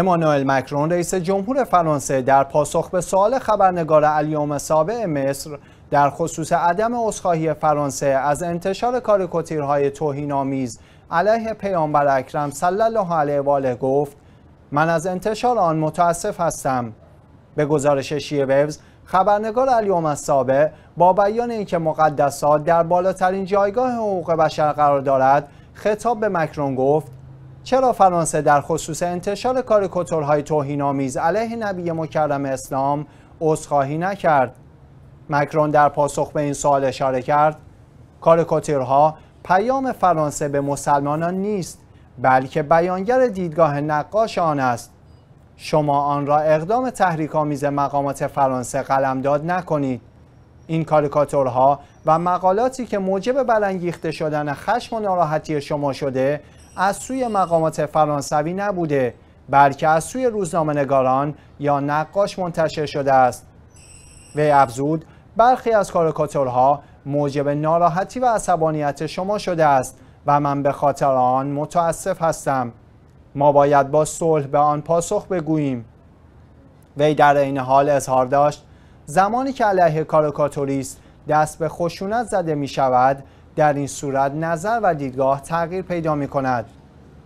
امانوئل مکرون رئیس جمهور فرانسه در پاسخ به سوال خبرنگار الیوم سابع مصر در خصوص عدم عذرخواهی فرانسه از انتشار کاریکاتورهای توهینآمیز علیه پیامبر اکرم صلی الله علیه و آله گفت من از انتشار آن متاسف هستم به گزارش شیه خبرنگار الیوم سابع با بیان اینکه مقدسات در بالاترین جایگاه حقوق بشر قرار دارد خطاب به مکرون گفت چرا فرانسه در خصوص انتشار کاریکاتورهای توهینآمیز علیه نبی مکرم اسلام عذرخواهی نکرد مکرون در پاسخ به این سوال اشاره کرد کاریکاتورها پیام فرانسه به مسلمانان نیست بلکه بیانگر دیدگاه نقاش آن است شما آن را اقدام تحریکآمیز مقامات فرانسه قلمداد نکنید این کاریکاتورها و مقالاتی که موجب برانگیخته شدن خشم و ناراحتی شما شده از سوی مقامات فرانسوی نبوده بلکه از سوی روزنامهنگاران یا نقاش منتشر شده است وی افزود برخی از کاریکاتورها موجب ناراحتی و عصبانیت شما شده است و من به خاطر آن متاسف هستم ما باید با صلح به آن پاسخ بگوییم وی در این حال اظهار داشت زمانی که علیه کاروکاتوریست دست به خشونت زده می شود در این صورت نظر و دیدگاه تغییر پیدا می کند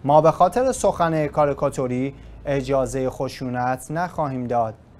ما به خاطر سخن کاریکاتوری اجازه خشونت نخواهیم داد